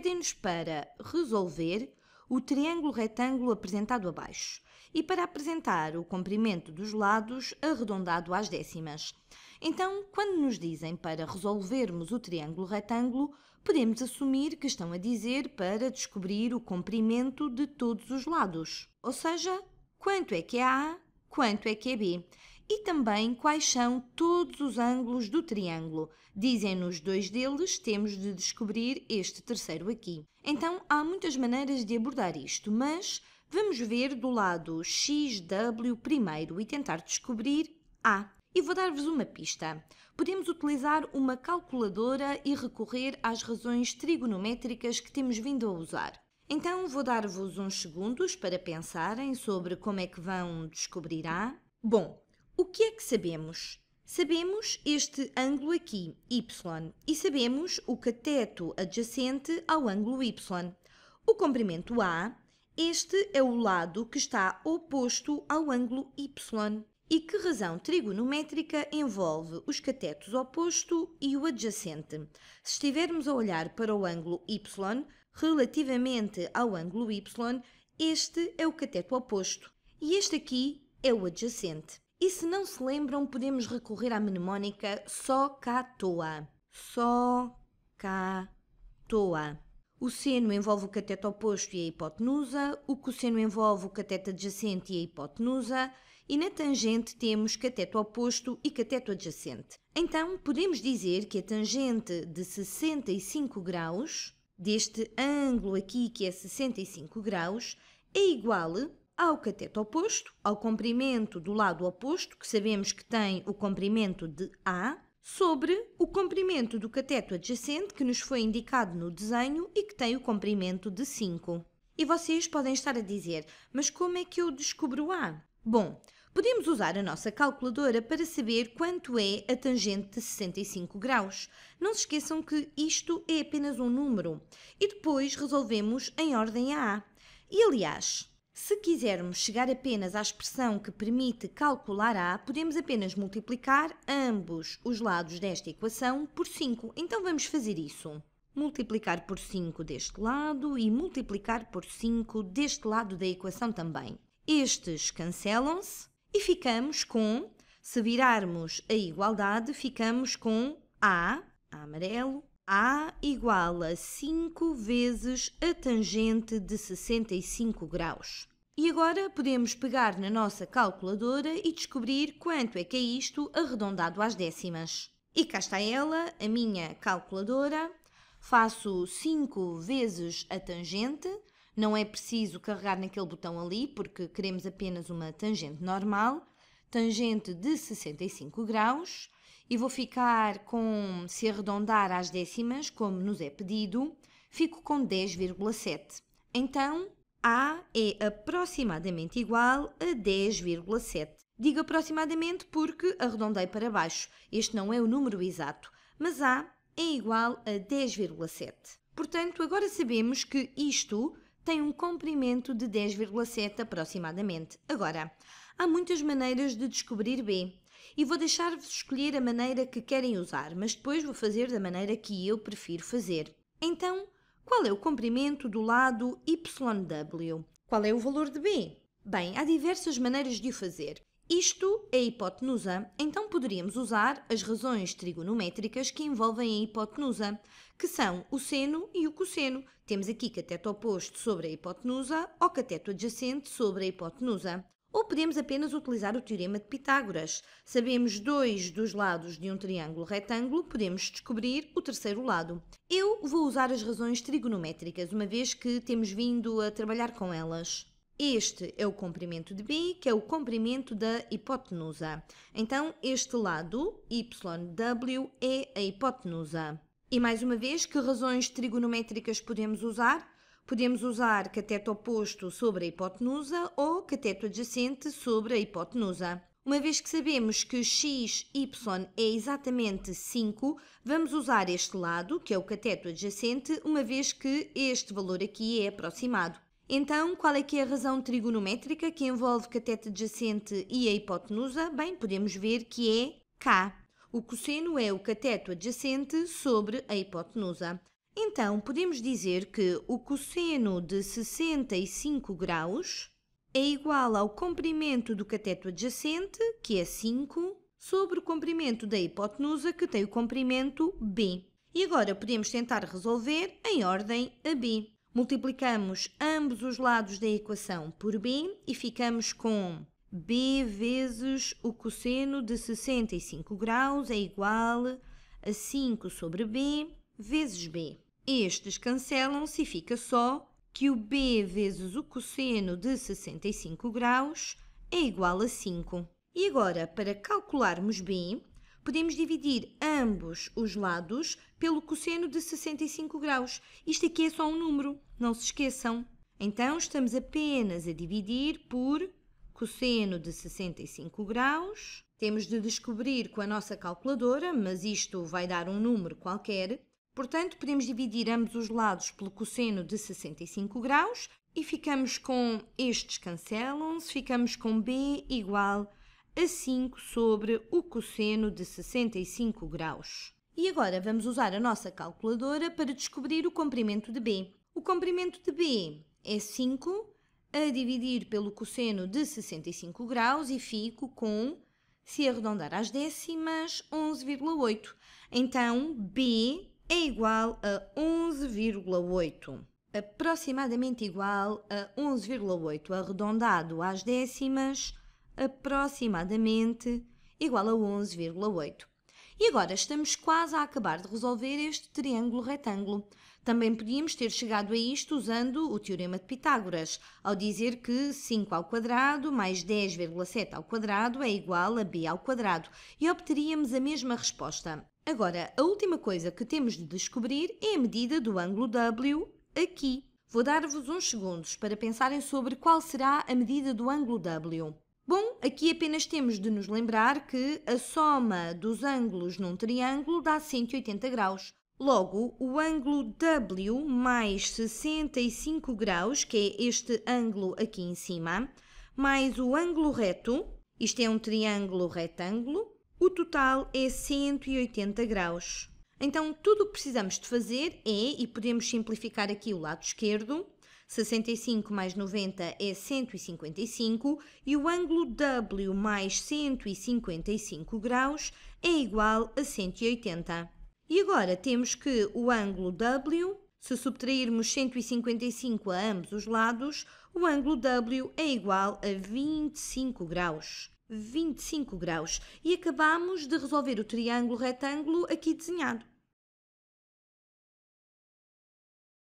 pedem-nos para resolver o triângulo retângulo apresentado abaixo e para apresentar o comprimento dos lados arredondado às décimas. Então, quando nos dizem para resolvermos o triângulo retângulo, podemos assumir que estão a dizer para descobrir o comprimento de todos os lados. Ou seja, quanto é que é A, quanto é que é B e também quais são todos os ângulos do triângulo. Dizem-nos dois deles, temos de descobrir este terceiro aqui. Então, há muitas maneiras de abordar isto, mas vamos ver do lado XW primeiro e tentar descobrir A. E vou dar-vos uma pista. Podemos utilizar uma calculadora e recorrer às razões trigonométricas que temos vindo a usar. Então vou dar-vos uns segundos para pensarem sobre como é que vão descobrir A. Bom, o que é que sabemos? Sabemos este ângulo aqui, y, e sabemos o cateto adjacente ao ângulo y. O comprimento A, este é o lado que está oposto ao ângulo y. E que razão trigonométrica envolve os catetos oposto e o adjacente? Se estivermos a olhar para o ângulo y, relativamente ao ângulo y, este é o cateto oposto e este aqui é o adjacente. E se não se lembram, podemos recorrer à mnemónica só cá toa. Só cá toa. O seno envolve o cateto oposto e a hipotenusa, o cosseno envolve o cateto adjacente e a hipotenusa, e na tangente temos cateto oposto e cateto adjacente. Então, podemos dizer que a tangente de 65 graus, deste ângulo aqui que é 65 graus, é igual ao cateto oposto, ao comprimento do lado oposto, que sabemos que tem o comprimento de A, sobre o comprimento do cateto adjacente que nos foi indicado no desenho e que tem o comprimento de 5. E vocês podem estar a dizer, mas como é que eu descubro A? Bom, podemos usar a nossa calculadora para saber quanto é a tangente de 65 graus. Não se esqueçam que isto é apenas um número. E depois resolvemos em ordem a A. E aliás, se quisermos chegar apenas à expressão que permite calcular A, podemos apenas multiplicar ambos os lados desta equação por 5. Então vamos fazer isso. Multiplicar por 5 deste lado e multiplicar por 5 deste lado da equação também. Estes cancelam-se e ficamos com, se virarmos a igualdade, ficamos com A, A amarelo, a igual a 5 vezes a tangente de 65 graus. E agora podemos pegar na nossa calculadora e descobrir quanto é que é isto arredondado às décimas. E cá está ela, a minha calculadora. Faço 5 vezes a tangente. Não é preciso carregar naquele botão ali, porque queremos apenas uma tangente normal. Tangente de 65 graus e vou ficar com, se arredondar às décimas, como nos é pedido, fico com 10,7. Então, A é aproximadamente igual a 10,7. Digo aproximadamente porque arredondei para baixo. Este não é o número exato, mas A é igual a 10,7. Portanto, agora sabemos que isto tem um comprimento de 10,7 aproximadamente. Agora, há muitas maneiras de descobrir B e vou deixar-vos escolher a maneira que querem usar, mas depois vou fazer da maneira que eu prefiro fazer. Então, qual é o comprimento do lado YW? Qual é o valor de B? Bem, há diversas maneiras de o fazer. Isto é hipotenusa, então poderíamos usar as razões trigonométricas que envolvem a hipotenusa, que são o seno e o cosseno. Temos aqui cateto oposto sobre a hipotenusa ou cateto adjacente sobre a hipotenusa. Ou podemos apenas utilizar o teorema de Pitágoras. Sabemos dois dos lados de um triângulo retângulo, podemos descobrir o terceiro lado. Eu vou usar as razões trigonométricas, uma vez que temos vindo a trabalhar com elas. Este é o comprimento de B, que é o comprimento da hipotenusa. Então, este lado, YW, é a hipotenusa. E mais uma vez, que razões trigonométricas podemos usar? Podemos usar cateto oposto sobre a hipotenusa ou cateto adjacente sobre a hipotenusa. Uma vez que sabemos que x, y é exatamente 5, vamos usar este lado, que é o cateto adjacente, uma vez que este valor aqui é aproximado. Então, qual é que é a razão trigonométrica que envolve cateto adjacente e a hipotenusa? Bem, podemos ver que é K. O cosseno é o cateto adjacente sobre a hipotenusa. Então, podemos dizer que o cosseno de 65 graus é igual ao comprimento do cateto adjacente, que é 5, sobre o comprimento da hipotenusa, que tem o comprimento b. E agora podemos tentar resolver em ordem a b. Multiplicamos ambos os lados da equação por b e ficamos com b vezes o cosseno de 65 graus é igual a 5 sobre b vezes b estes cancelam-se e fica só que o b vezes o cosseno de 65 graus é igual a 5. E agora, para calcularmos b, podemos dividir ambos os lados pelo cosseno de 65 graus. Isto aqui é só um número, não se esqueçam. Então, estamos apenas a dividir por cosseno de 65 graus. Temos de descobrir com a nossa calculadora, mas isto vai dar um número qualquer. Portanto, podemos dividir ambos os lados pelo cosseno de 65 graus e ficamos com estes cancelam-se, ficamos com B igual a 5 sobre o cosseno de 65 graus. E agora vamos usar a nossa calculadora para descobrir o comprimento de B. O comprimento de B é 5 a dividir pelo cosseno de 65 graus e fico com, se arredondar às décimas, 11,8. Então, B é igual a 11,8, aproximadamente igual a 11,8, arredondado às décimas, aproximadamente igual a 11,8. E agora estamos quase a acabar de resolver este triângulo retângulo. Também podíamos ter chegado a isto usando o teorema de Pitágoras, ao dizer que 5 ao quadrado mais 10,7 ao quadrado é igual a b ao quadrado, e obteríamos a mesma resposta. Agora, a última coisa que temos de descobrir é a medida do ângulo W aqui. Vou dar-vos uns segundos para pensarem sobre qual será a medida do ângulo W. Bom, aqui apenas temos de nos lembrar que a soma dos ângulos num triângulo dá 180 graus. Logo, o ângulo W mais 65 graus, que é este ângulo aqui em cima, mais o ângulo reto, isto é um triângulo retângulo, o total é 180 graus. Então, tudo o que precisamos de fazer é, e podemos simplificar aqui o lado esquerdo, 65 mais 90 é 155 e o ângulo W mais 155 graus é igual a 180. E agora temos que o ângulo W, se subtrairmos 155 a ambos os lados, o ângulo W é igual a 25 graus. 25 graus e acabamos de resolver o triângulo retângulo aqui desenhado.